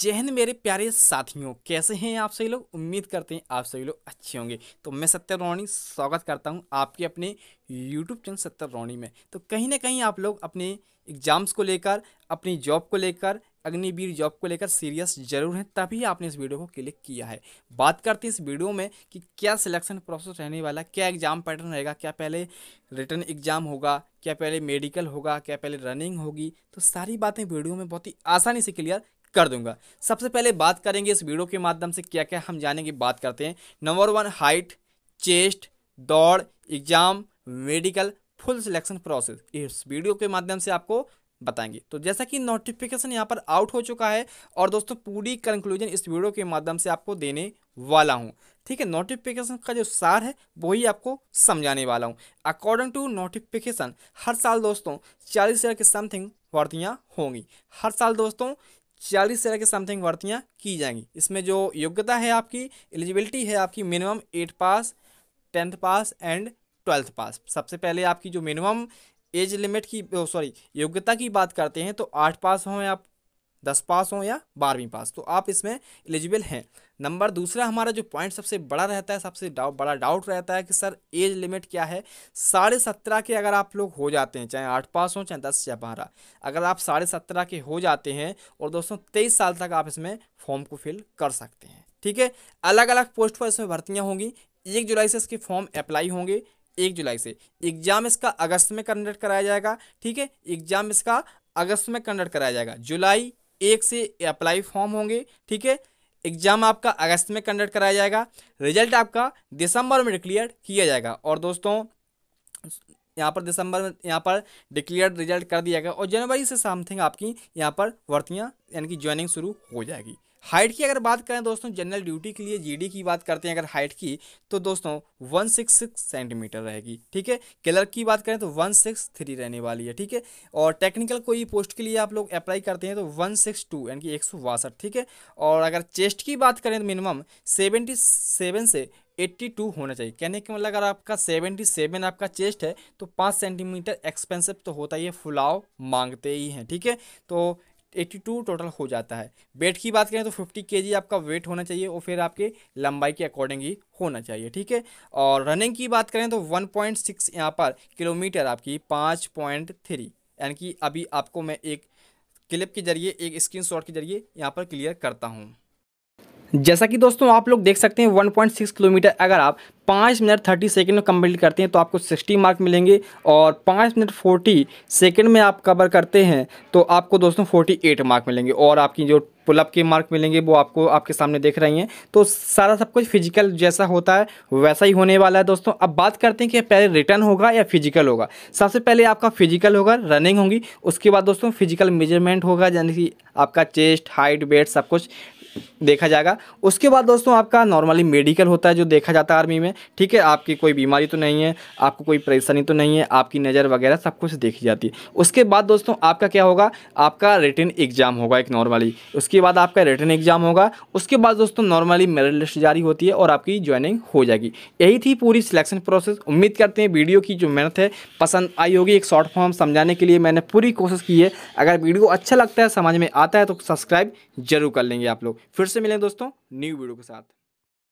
जहन मेरे प्यारे साथियों कैसे हैं आप सभी लोग उम्मीद करते हैं आप सभी लोग अच्छे होंगे तो मैं सत्य रोणी स्वागत करता हूं आपके अपने यूट्यूब चैनल सत्य रोणी में तो कहीं ना कहीं आप लोग अपने एग्ज़ाम्स को लेकर अपनी जॉब को लेकर अग्निवीर जॉब को लेकर सीरियस जरूर हैं तभी आपने इस वीडियो को क्लिक किया है बात करते हैं इस वीडियो में कि क्या सिलेक्शन प्रोसेस रहने वाला क्या एग्ज़ाम पैटर्न रहेगा क्या पहले रिटर्न एग्ज़ाम होगा क्या पहले मेडिकल होगा क्या पहले रनिंग होगी तो सारी बातें वीडियो में बहुत ही आसानी से क्लियर कर दूंगा सबसे पहले बात करेंगे इस वीडियो के माध्यम से क्या क्या हम जानेंगे बात करते हैं नंबर वन हाइट चेस्ट दौड़ exam medical full selection process इस वीडियो के माध्यम से आपको बताएंगे तो जैसा कि नोटिफिकेशन यहाँ पर आउट हो चुका है और दोस्तों पूरी कंक्लूजन इस वीडियो के माध्यम से आपको देने वाला हूँ ठीक है नोटिफिकेशन का जो सार है वही आपको समझाने वाला हूँ अकॉर्डिंग टू नोटिफिकेशन हर साल दोस्तों चालीस हज़ार के समथिंग भर्तियाँ होंगी हर साल दोस्तों चालीस तरह के समथिंग भर्तियाँ की जाएंगी इसमें जो योग्यता है आपकी एलिजिबिलिटी है आपकी minimum eighth pass tenth pass and twelfth pass सबसे पहले आपकी जो मिनिमम एज लिमिट की सॉरी oh, योग्यता की बात करते हैं तो आठ पास हों आप दस पास हों या बारहवीं पास तो आप इसमें एलिजिबल हैं नंबर दूसरा हमारा जो पॉइंट सबसे बड़ा रहता है सबसे डाउ, बड़ा डाउट रहता है कि सर एज लिमिट क्या है साढ़े सत्रह के अगर आप लोग हो जाते हैं चाहे आठ पास हों चाहे दस या बारह अगर आप साढ़े सत्रह के हो जाते हैं और दोस्तों तेईस साल तक आप इसमें फॉर्म को फिल कर सकते हैं ठीक है अलग अलग पोस्ट पर इसमें भर्तियाँ होंगी एक जुलाई से इसके फॉर्म अप्लाई होंगे एक जुलाई से एग्जाम इसका अगस्त में कंडक्ट कराया जाएगा ठीक है एग्जाम इसका अगस्त में कंडक्ट कराया जाएगा जुलाई एक से अप्लाई फॉर्म होंगे ठीक है एग्जाम आपका अगस्त में कंडक्ट कराया जाएगा रिजल्ट आपका दिसंबर में डिक्लेयर किया जाएगा और दोस्तों यहाँ पर दिसंबर में यहाँ पर डिक्लेयर रिजल्ट कर दिया गया और जनवरी से समथिंग आपकी यहाँ पर वर्तियाँ यानी कि ज्वाइनिंग शुरू हो जाएगी हाइट की अगर बात करें दोस्तों जनरल ड्यूटी के लिए जीडी की बात करते हैं अगर हाइट की तो दोस्तों वन सिक्स सिक्स सेंटीमीटर रहेगी ठीक है क्लर्क की बात करें तो वन सिक्स थ्री रहने वाली है ठीक है और टेक्निकल कोई पोस्ट के लिए आप लोग अप्लाई करते हैं तो वन सिक्स टू यानी कि एक सौ बासठ ठीक है और अगर चेस्ट की बात करें तो मिनिमम सेवेंटी सेवन से एट्टी टू होना चाहिए कहने के मतलब अगर आपका सेवेंटी सेवन आपका चेस्ट है तो पाँच सेंटीमीटर एक्सपेंसिव तो होता ही है फुलाव मांगते ही हैं ठीक है तो एट्टी टू टोटल हो जाता है वेट की बात करें तो फिफ्टी के आपका वेट होना चाहिए और फिर आपके लंबाई के अकॉर्डिंग ही होना चाहिए ठीक है और रनिंग की बात करें तो वन पॉइंट सिक्स यहाँ पर किलोमीटर आपकी पाँच पॉइंट थ्री यानी कि अभी आपको मैं एक क्लिप के जरिए एक शॉट के जरिए यहाँ पर क्लियर करता हूँ जैसा कि दोस्तों आप लोग देख सकते हैं 1.6 किलोमीटर अगर आप पाँच मिनट थर्टी सेकेंड में कंप्लीट करते हैं तो आपको सिक्सटी मार्क मिलेंगे और पाँच मिनट फोर्टी सेकेंड में आप कवर करते हैं तो आपको दोस्तों फोर्टी एट मार्क मिलेंगे और आपकी जो पुलअप के मार्क मिलेंगे वो आपको आपके सामने देख रही हैं तो सारा सब कुछ फिजिकल जैसा होता है वैसा ही होने वाला है दोस्तों अब बात करते हैं कि पहले रिटर्न होगा या फिजिकल होगा सबसे पहले आपका फिजिकल होगा रनिंग होगी उसके बाद दोस्तों फिजिकल मेजरमेंट होगा यानी कि आपका चेस्ट हाइट वेट सब कुछ देखा जाएगा उसके बाद दोस्तों आपका नॉर्मली मेडिकल होता है जो देखा जाता है आर्मी में ठीक है आपकी कोई बीमारी तो नहीं है आपको कोई परेशानी तो नहीं है आपकी नज़र वगैरह सब कुछ देखी जाती है उसके बाद दोस्तों आपका क्या होगा आपका रिटर्न एग्ज़ाम होगा एक नॉर्मली उसके बाद आपका रिटर्न एग्ज़ाम होगा उसके बाद दोस्तों नॉर्मली मेरिट लिस्ट जारी होती है और आपकी ज्वाइनिंग हो जाएगी यही थी पूरी सिलेक्शन प्रोसेस उम्मीद करते हैं वीडियो की जो मेहनत है पसंद आई होगी एक शॉर्ट फॉर्म समझाने के लिए मैंने पूरी कोशिश की है अगर वीडियो अच्छा लगता है समझ में आता है तो सब्सक्राइब जरूर कर लेंगे आप लोग फिर फिर से मिलेंगे दोस्तों न्यू वीडियो के साथ